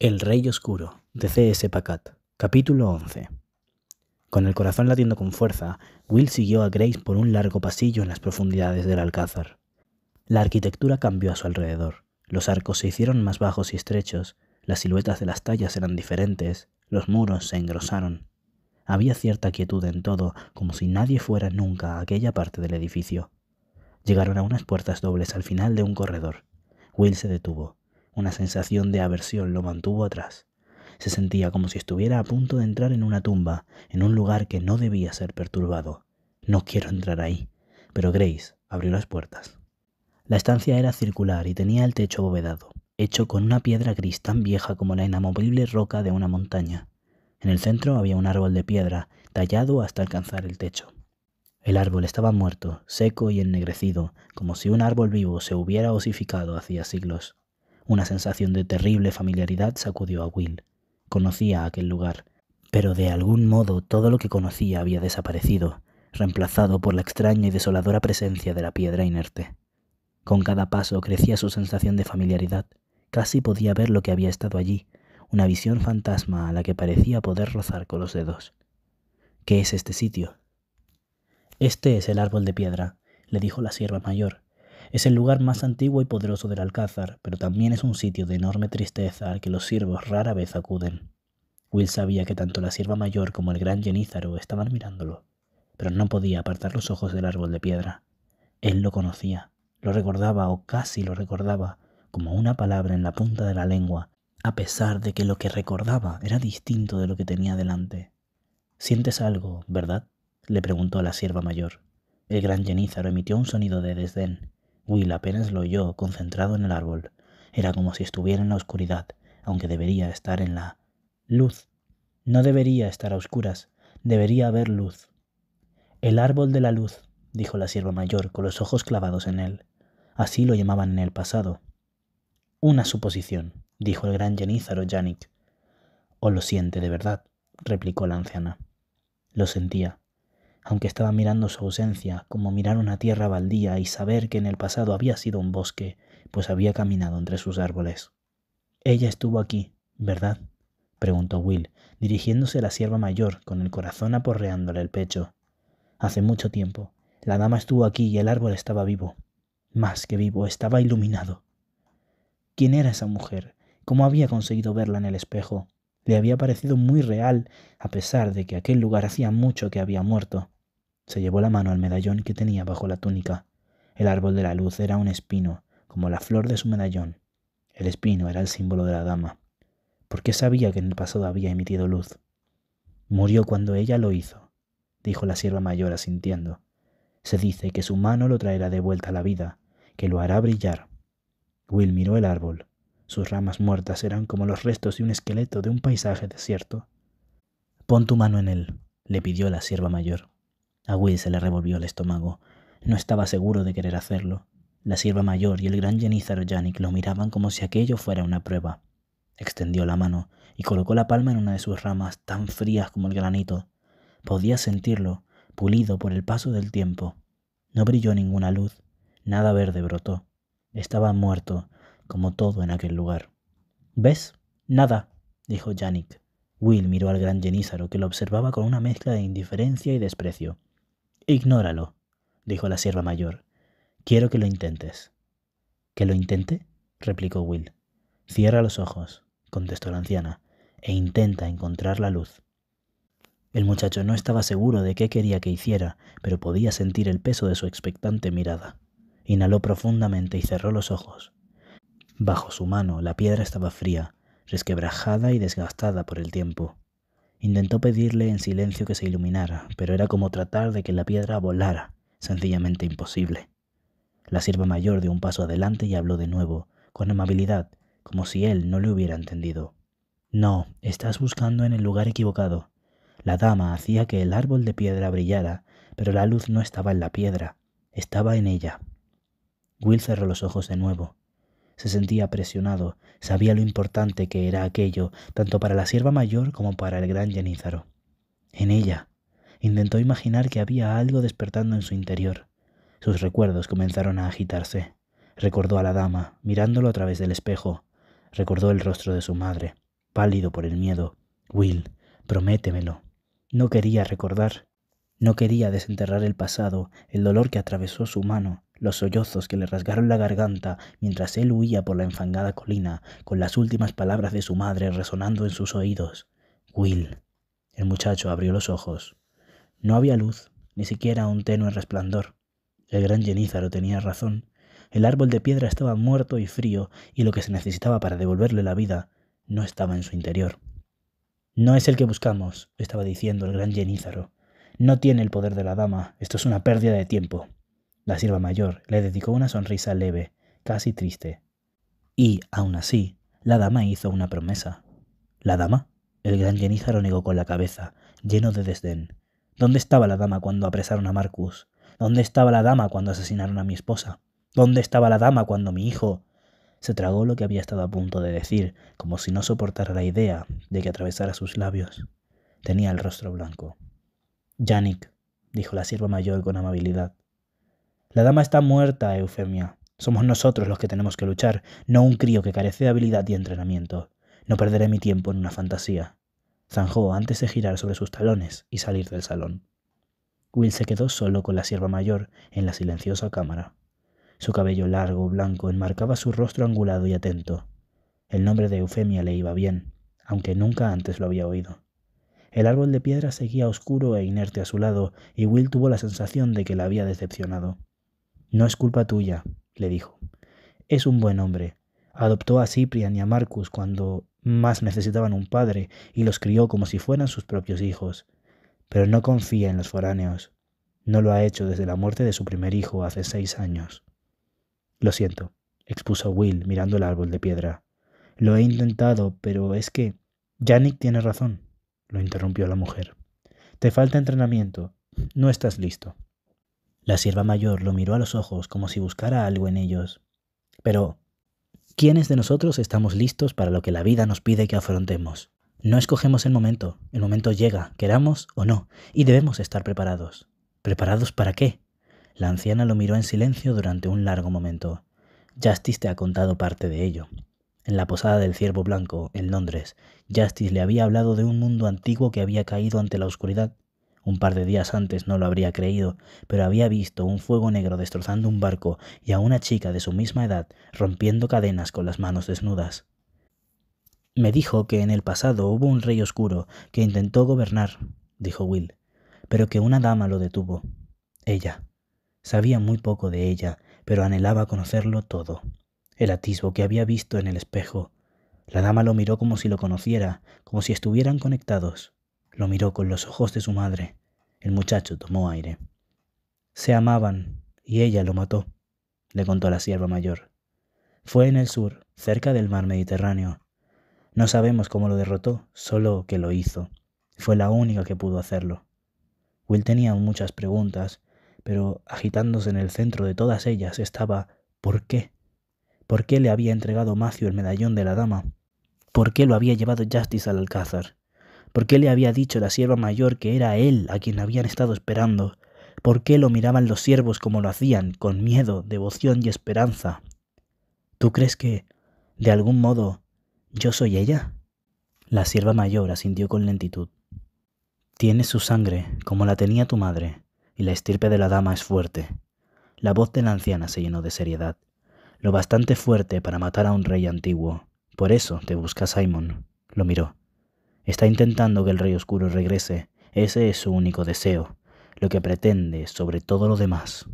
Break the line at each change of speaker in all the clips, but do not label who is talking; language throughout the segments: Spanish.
El Rey Oscuro, de C.S. Pacat, capítulo 11. Con el corazón latiendo con fuerza, Will siguió a Grace por un largo pasillo en las profundidades del alcázar. La arquitectura cambió a su alrededor. Los arcos se hicieron más bajos y estrechos, las siluetas de las tallas eran diferentes, los muros se engrosaron. Había cierta quietud en todo, como si nadie fuera nunca a aquella parte del edificio. Llegaron a unas puertas dobles al final de un corredor. Will se detuvo. Una sensación de aversión lo mantuvo atrás. Se sentía como si estuviera a punto de entrar en una tumba, en un lugar que no debía ser perturbado. No quiero entrar ahí. Pero Grace abrió las puertas. La estancia era circular y tenía el techo abovedado, hecho con una piedra gris tan vieja como la inamovible roca de una montaña. En el centro había un árbol de piedra, tallado hasta alcanzar el techo. El árbol estaba muerto, seco y ennegrecido, como si un árbol vivo se hubiera osificado hacía siglos. Una sensación de terrible familiaridad sacudió a Will. Conocía aquel lugar, pero de algún modo todo lo que conocía había desaparecido, reemplazado por la extraña y desoladora presencia de la piedra inerte. Con cada paso crecía su sensación de familiaridad. Casi podía ver lo que había estado allí, una visión fantasma a la que parecía poder rozar con los dedos. ¿Qué es este sitio? Este es el árbol de piedra, le dijo la sierva mayor, es el lugar más antiguo y poderoso del alcázar, pero también es un sitio de enorme tristeza al que los siervos rara vez acuden. Will sabía que tanto la sierva mayor como el gran Genízaro estaban mirándolo, pero no podía apartar los ojos del árbol de piedra. Él lo conocía, lo recordaba o casi lo recordaba, como una palabra en la punta de la lengua, a pesar de que lo que recordaba era distinto de lo que tenía delante. ¿Sientes algo, verdad? le preguntó a la sierva mayor. El gran Genízaro emitió un sonido de desdén. Will apenas lo oyó concentrado en el árbol. Era como si estuviera en la oscuridad, aunque debería estar en la luz. No debería estar a oscuras, debería haber luz. El árbol de la luz, dijo la sierva mayor con los ojos clavados en él. Así lo llamaban en el pasado. Una suposición, dijo el gran genízaro Yannick. O lo siente de verdad, replicó la anciana. Lo sentía aunque estaba mirando su ausencia, como mirar una tierra baldía y saber que en el pasado había sido un bosque, pues había caminado entre sus árboles. Ella estuvo aquí, ¿verdad? preguntó Will, dirigiéndose a la sierva mayor, con el corazón aporreándole el pecho. Hace mucho tiempo, la dama estuvo aquí y el árbol estaba vivo. Más que vivo, estaba iluminado. ¿Quién era esa mujer? ¿Cómo había conseguido verla en el espejo? Le había parecido muy real, a pesar de que aquel lugar hacía mucho que había muerto. Se llevó la mano al medallón que tenía bajo la túnica. El árbol de la luz era un espino, como la flor de su medallón. El espino era el símbolo de la dama. ¿Por qué sabía que en el pasado había emitido luz? Murió cuando ella lo hizo, dijo la sierva mayor asintiendo. Se dice que su mano lo traerá de vuelta a la vida, que lo hará brillar. Will miró el árbol. Sus ramas muertas eran como los restos de un esqueleto de un paisaje desierto. Pon tu mano en él, le pidió la sierva mayor. A Will se le revolvió el estómago. No estaba seguro de querer hacerlo. La sierva mayor y el gran genízaro Yannick lo miraban como si aquello fuera una prueba. Extendió la mano y colocó la palma en una de sus ramas tan frías como el granito. Podía sentirlo, pulido por el paso del tiempo. No brilló ninguna luz, nada verde brotó. Estaba muerto, como todo en aquel lugar. ¿Ves? Nada, dijo Yannick. Will miró al gran genízaro, que lo observaba con una mezcla de indiferencia y desprecio. Ignóralo, dijo la sierva mayor. Quiero que lo intentes. ¿Que lo intente? replicó Will. Cierra los ojos, contestó la anciana, e intenta encontrar la luz. El muchacho no estaba seguro de qué quería que hiciera, pero podía sentir el peso de su expectante mirada. Inhaló profundamente y cerró los ojos. Bajo su mano la piedra estaba fría, resquebrajada y desgastada por el tiempo. Intentó pedirle en silencio que se iluminara, pero era como tratar de que la piedra volara, sencillamente imposible. La sirva mayor dio un paso adelante y habló de nuevo, con amabilidad, como si él no le hubiera entendido. No, estás buscando en el lugar equivocado. La dama hacía que el árbol de piedra brillara, pero la luz no estaba en la piedra, estaba en ella. Will cerró los ojos de nuevo, se sentía presionado, sabía lo importante que era aquello, tanto para la sierva mayor como para el gran Jenízaro. En ella, intentó imaginar que había algo despertando en su interior. Sus recuerdos comenzaron a agitarse. Recordó a la dama, mirándolo a través del espejo. Recordó el rostro de su madre, pálido por el miedo. Will, prométemelo. No quería recordar. No quería desenterrar el pasado, el dolor que atravesó su mano, los sollozos que le rasgaron la garganta mientras él huía por la enfangada colina, con las últimas palabras de su madre resonando en sus oídos. Will. El muchacho abrió los ojos. No había luz, ni siquiera un tenue resplandor. El gran Genízaro tenía razón. El árbol de piedra estaba muerto y frío, y lo que se necesitaba para devolverle la vida no estaba en su interior. No es el que buscamos, estaba diciendo el gran Genízaro. No tiene el poder de la dama, esto es una pérdida de tiempo. La sirva mayor le dedicó una sonrisa leve, casi triste. Y, aún así, la dama hizo una promesa. ¿La dama? El gran geníjaro negó con la cabeza, lleno de desdén. ¿Dónde estaba la dama cuando apresaron a Marcus? ¿Dónde estaba la dama cuando asesinaron a mi esposa? ¿Dónde estaba la dama cuando mi hijo? Se tragó lo que había estado a punto de decir, como si no soportara la idea de que atravesara sus labios. Tenía el rostro blanco. Yannick, dijo la sierva mayor con amabilidad, la dama está muerta, Eufemia. Somos nosotros los que tenemos que luchar, no un crío que carece de habilidad y entrenamiento. No perderé mi tiempo en una fantasía. Zanjó antes de girar sobre sus talones y salir del salón. Will se quedó solo con la sierva mayor en la silenciosa cámara. Su cabello largo, blanco, enmarcaba su rostro angulado y atento. El nombre de Eufemia le iba bien, aunque nunca antes lo había oído. El árbol de piedra seguía oscuro e inerte a su lado, y Will tuvo la sensación de que la había decepcionado. No es culpa tuya, le dijo. Es un buen hombre. Adoptó a Ciprian y a Marcus cuando más necesitaban un padre y los crió como si fueran sus propios hijos. Pero no confía en los foráneos. No lo ha hecho desde la muerte de su primer hijo hace seis años. Lo siento, expuso Will mirando el árbol de piedra. Lo he intentado, pero es que... Yannick tiene razón, lo interrumpió la mujer. Te falta entrenamiento. No estás listo. La sierva mayor lo miró a los ojos como si buscara algo en ellos. Pero, ¿quiénes de nosotros estamos listos para lo que la vida nos pide que afrontemos? No escogemos el momento, el momento llega, queramos o no, y debemos estar preparados. ¿Preparados para qué? La anciana lo miró en silencio durante un largo momento. Justice te ha contado parte de ello. En la posada del Ciervo Blanco, en Londres, Justice le había hablado de un mundo antiguo que había caído ante la oscuridad un par de días antes no lo habría creído, pero había visto un fuego negro destrozando un barco y a una chica de su misma edad rompiendo cadenas con las manos desnudas. Me dijo que en el pasado hubo un rey oscuro que intentó gobernar, dijo Will, pero que una dama lo detuvo. Ella. Sabía muy poco de ella, pero anhelaba conocerlo todo. El atisbo que había visto en el espejo. La dama lo miró como si lo conociera, como si estuvieran conectados. Lo miró con los ojos de su madre. El muchacho tomó aire. Se amaban y ella lo mató, le contó la sierva mayor. Fue en el sur, cerca del mar Mediterráneo. No sabemos cómo lo derrotó, solo que lo hizo. Fue la única que pudo hacerlo. Will tenía muchas preguntas, pero agitándose en el centro de todas ellas estaba ¿por qué? ¿Por qué le había entregado Macio el medallón de la dama? ¿Por qué lo había llevado Justice al alcázar? ¿Por qué le había dicho la sierva mayor que era él a quien habían estado esperando? ¿Por qué lo miraban los siervos como lo hacían, con miedo, devoción y esperanza? ¿Tú crees que, de algún modo, yo soy ella? La sierva mayor asintió con lentitud. Tienes su sangre, como la tenía tu madre, y la estirpe de la dama es fuerte. La voz de la anciana se llenó de seriedad, lo bastante fuerte para matar a un rey antiguo. Por eso te busca Simon. Lo miró. Está intentando que el Rey Oscuro regrese. Ese es su único deseo, lo que pretende sobre todo lo demás.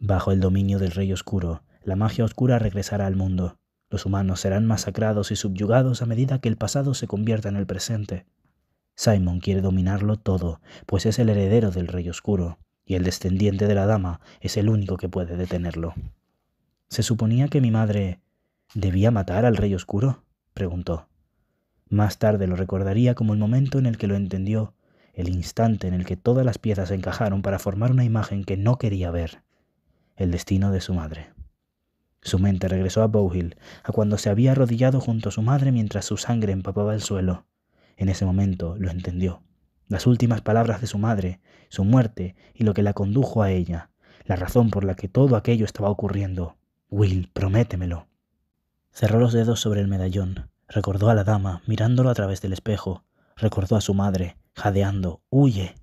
Bajo el dominio del Rey Oscuro, la magia oscura regresará al mundo. Los humanos serán masacrados y subyugados a medida que el pasado se convierta en el presente. Simon quiere dominarlo todo, pues es el heredero del Rey Oscuro, y el descendiente de la dama es el único que puede detenerlo. ¿Se suponía que mi madre debía matar al Rey Oscuro? preguntó. Más tarde lo recordaría como el momento en el que lo entendió, el instante en el que todas las piezas se encajaron para formar una imagen que no quería ver, el destino de su madre. Su mente regresó a Bowhill, a cuando se había arrodillado junto a su madre mientras su sangre empapaba el suelo. En ese momento lo entendió. Las últimas palabras de su madre, su muerte y lo que la condujo a ella, la razón por la que todo aquello estaba ocurriendo. Will, prométemelo. Cerró los dedos sobre el medallón, Recordó a la dama mirándolo a través del espejo. Recordó a su madre, jadeando, huye.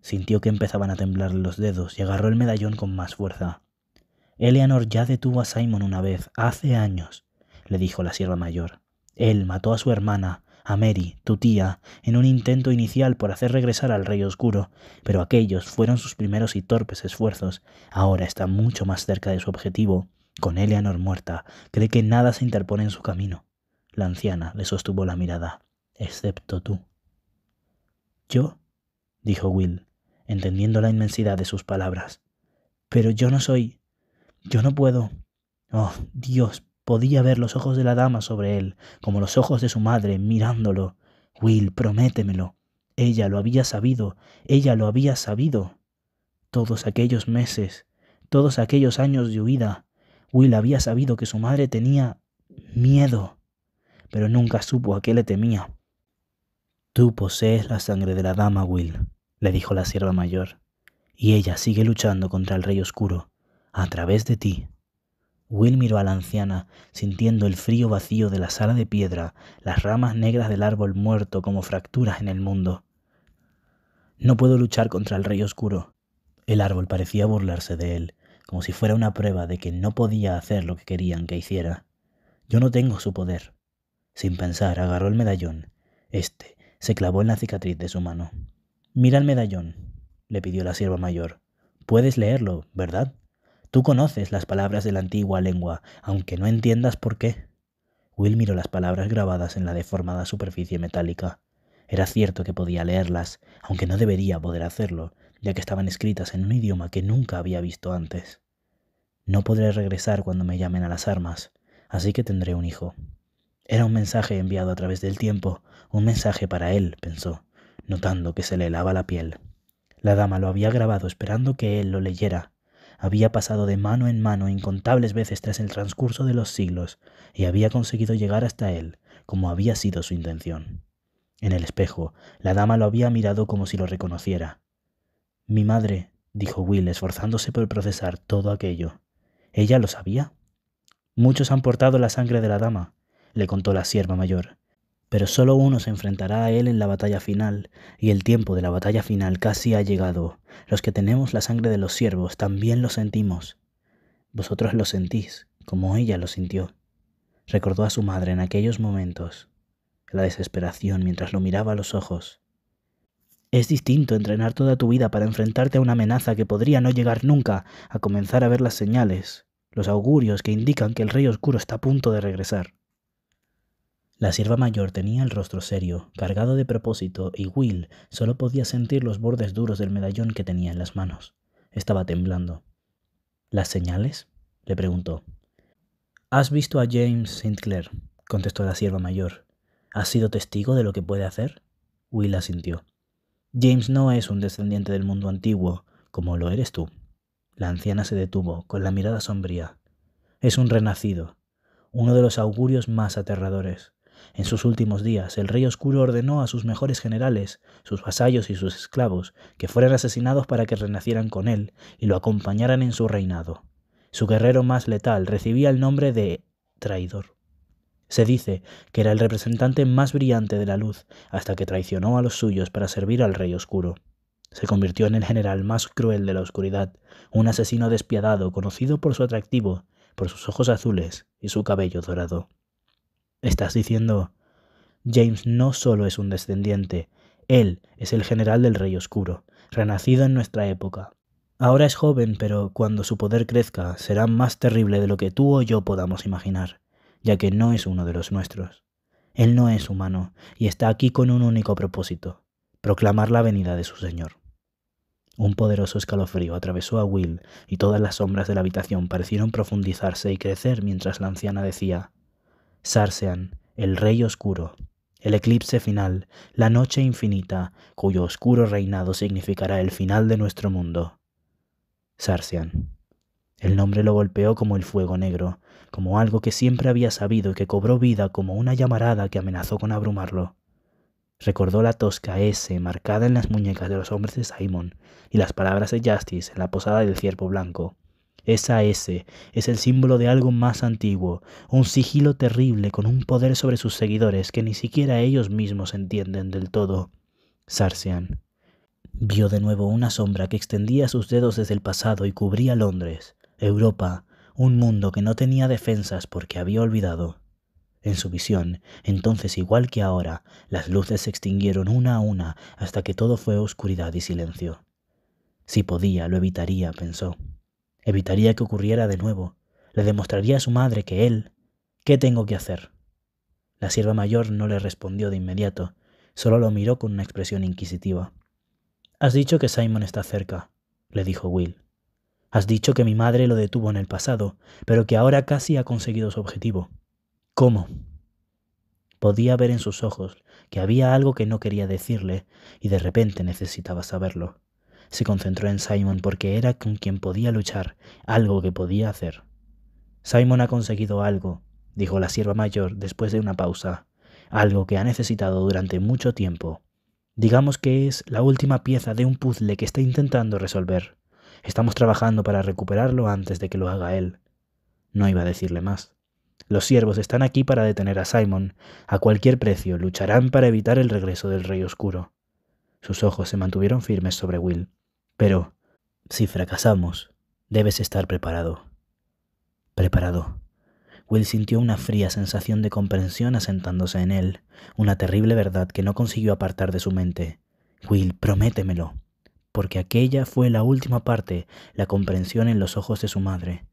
Sintió que empezaban a temblarle los dedos y agarró el medallón con más fuerza. Eleanor ya detuvo a Simon una vez, hace años, le dijo la sierva mayor. Él mató a su hermana, a Mary, tu tía, en un intento inicial por hacer regresar al Rey Oscuro, pero aquellos fueron sus primeros y torpes esfuerzos. Ahora está mucho más cerca de su objetivo. Con Eleanor muerta, cree que nada se interpone en su camino. La anciana le sostuvo la mirada, excepto tú. ¿Yo? dijo Will, entendiendo la inmensidad de sus palabras. Pero yo no soy. Yo no puedo. Oh, Dios, podía ver los ojos de la dama sobre él, como los ojos de su madre, mirándolo. Will, prométemelo. Ella lo había sabido, ella lo había sabido. Todos aquellos meses, todos aquellos años de huida, Will había sabido que su madre tenía miedo, pero nunca supo a qué le temía. Tú posees la sangre de la dama, Will, le dijo la sierva mayor, y ella sigue luchando contra el rey oscuro, a través de ti. Will miró a la anciana, sintiendo el frío vacío de la sala de piedra, las ramas negras del árbol muerto como fracturas en el mundo. No puedo luchar contra el rey oscuro. El árbol parecía burlarse de él, como si fuera una prueba de que no podía hacer lo que querían que hiciera. Yo no tengo su poder. Sin pensar, agarró el medallón. Este se clavó en la cicatriz de su mano. Mira el medallón, le pidió la sierva mayor. Puedes leerlo, ¿verdad? Tú conoces las palabras de la antigua lengua, aunque no entiendas por qué. Will miró las palabras grabadas en la deformada superficie metálica. Era cierto que podía leerlas, aunque no debería poder hacerlo, ya que estaban escritas en un idioma que nunca había visto antes. No podré regresar cuando me llamen a las armas, así que tendré un hijo. Era un mensaje enviado a través del tiempo, un mensaje para él, pensó, notando que se le helaba la piel. La dama lo había grabado esperando que él lo leyera. Había pasado de mano en mano incontables veces tras el transcurso de los siglos y había conseguido llegar hasta él, como había sido su intención. En el espejo, la dama lo había mirado como si lo reconociera. Mi madre, dijo Will, esforzándose por procesar todo aquello. ¿Ella lo sabía? Muchos han portado la sangre de la dama, le contó la sierva mayor. Pero solo uno se enfrentará a él en la batalla final, y el tiempo de la batalla final casi ha llegado. Los que tenemos la sangre de los siervos también lo sentimos. Vosotros lo sentís, como ella lo sintió. Recordó a su madre en aquellos momentos, la desesperación mientras lo miraba a los ojos. Es distinto entrenar toda tu vida para enfrentarte a una amenaza que podría no llegar nunca, a comenzar a ver las señales, los augurios que indican que el Rey Oscuro está a punto de regresar. La sierva mayor tenía el rostro serio, cargado de propósito, y Will solo podía sentir los bordes duros del medallón que tenía en las manos. Estaba temblando. ¿Las señales? le preguntó. ¿Has visto a James Sinclair? contestó la sierva mayor. ¿Has sido testigo de lo que puede hacer? Will asintió. James no es un descendiente del mundo antiguo, como lo eres tú. La anciana se detuvo, con la mirada sombría. Es un renacido, uno de los augurios más aterradores. En sus últimos días, el Rey Oscuro ordenó a sus mejores generales, sus vasallos y sus esclavos, que fueran asesinados para que renacieran con él y lo acompañaran en su reinado. Su guerrero más letal recibía el nombre de traidor. Se dice que era el representante más brillante de la luz, hasta que traicionó a los suyos para servir al Rey Oscuro. Se convirtió en el general más cruel de la oscuridad, un asesino despiadado conocido por su atractivo, por sus ojos azules y su cabello dorado. Estás diciendo, James no solo es un descendiente, él es el general del Rey Oscuro, renacido en nuestra época. Ahora es joven, pero cuando su poder crezca será más terrible de lo que tú o yo podamos imaginar, ya que no es uno de los nuestros. Él no es humano y está aquí con un único propósito, proclamar la venida de su Señor. Un poderoso escalofrío atravesó a Will y todas las sombras de la habitación parecieron profundizarse y crecer mientras la anciana decía Sarsean, el Rey Oscuro, el eclipse final, la noche infinita, cuyo oscuro reinado significará el final de nuestro mundo. Sarsian. El nombre lo golpeó como el fuego negro, como algo que siempre había sabido y que cobró vida como una llamarada que amenazó con abrumarlo. Recordó la tosca S marcada en las muñecas de los hombres de Simon y las palabras de Justice en la posada del ciervo blanco. Esa S es el símbolo de algo más antiguo, un sigilo terrible con un poder sobre sus seguidores que ni siquiera ellos mismos entienden del todo. Sarsean. Vio de nuevo una sombra que extendía sus dedos desde el pasado y cubría Londres, Europa, un mundo que no tenía defensas porque había olvidado. En su visión, entonces igual que ahora, las luces se extinguieron una a una hasta que todo fue oscuridad y silencio. Si podía, lo evitaría, pensó. Evitaría que ocurriera de nuevo. Le demostraría a su madre que él... ¿Qué tengo que hacer? La sierva mayor no le respondió de inmediato, solo lo miró con una expresión inquisitiva. Has dicho que Simon está cerca, le dijo Will. Has dicho que mi madre lo detuvo en el pasado, pero que ahora casi ha conseguido su objetivo. ¿Cómo? Podía ver en sus ojos que había algo que no quería decirle y de repente necesitaba saberlo se concentró en Simon porque era con quien podía luchar, algo que podía hacer. Simon ha conseguido algo, dijo la sierva mayor después de una pausa, algo que ha necesitado durante mucho tiempo. Digamos que es la última pieza de un puzzle que está intentando resolver. Estamos trabajando para recuperarlo antes de que lo haga él. No iba a decirle más. Los siervos están aquí para detener a Simon. A cualquier precio lucharán para evitar el regreso del Rey Oscuro. Sus ojos se mantuvieron firmes sobre Will. Pero si fracasamos, debes estar preparado. Preparado. Will sintió una fría sensación de comprensión asentándose en él, una terrible verdad que no consiguió apartar de su mente. Will, prométemelo. Porque aquella fue la última parte, la comprensión en los ojos de su madre.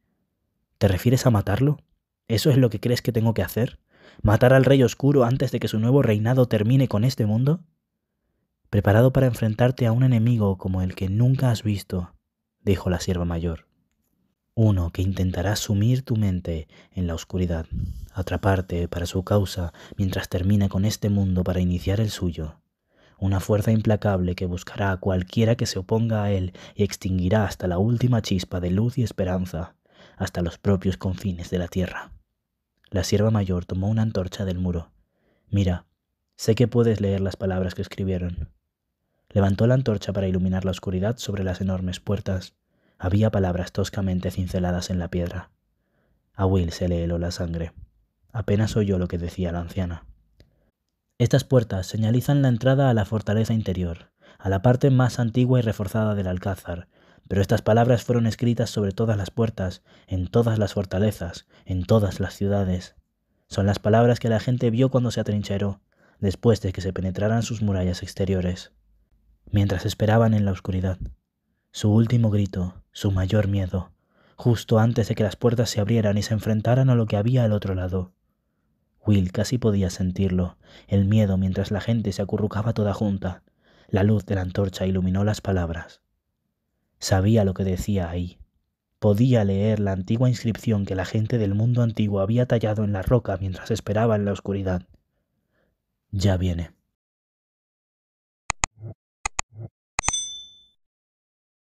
¿Te refieres a matarlo? ¿Eso es lo que crees que tengo que hacer? ¿Matar al Rey Oscuro antes de que su nuevo reinado termine con este mundo? preparado para enfrentarte a un enemigo como el que nunca has visto, dijo la sierva mayor. Uno que intentará sumir tu mente en la oscuridad, atraparte para su causa mientras termina con este mundo para iniciar el suyo. Una fuerza implacable que buscará a cualquiera que se oponga a él y extinguirá hasta la última chispa de luz y esperanza, hasta los propios confines de la tierra. La sierva mayor tomó una antorcha del muro. Mira, sé que puedes leer las palabras que escribieron. Levantó la antorcha para iluminar la oscuridad sobre las enormes puertas. Había palabras toscamente cinceladas en la piedra. A Will se le heló la sangre. Apenas oyó lo que decía la anciana. Estas puertas señalizan la entrada a la fortaleza interior, a la parte más antigua y reforzada del alcázar, pero estas palabras fueron escritas sobre todas las puertas, en todas las fortalezas, en todas las ciudades. Son las palabras que la gente vio cuando se atrincheró, después de que se penetraran sus murallas exteriores mientras esperaban en la oscuridad. Su último grito, su mayor miedo, justo antes de que las puertas se abrieran y se enfrentaran a lo que había al otro lado. Will casi podía sentirlo, el miedo mientras la gente se acurrucaba toda junta. La luz de la antorcha iluminó las palabras. Sabía lo que decía ahí. Podía leer la antigua inscripción que la gente del mundo antiguo había tallado en la roca mientras esperaba en la oscuridad. Ya viene.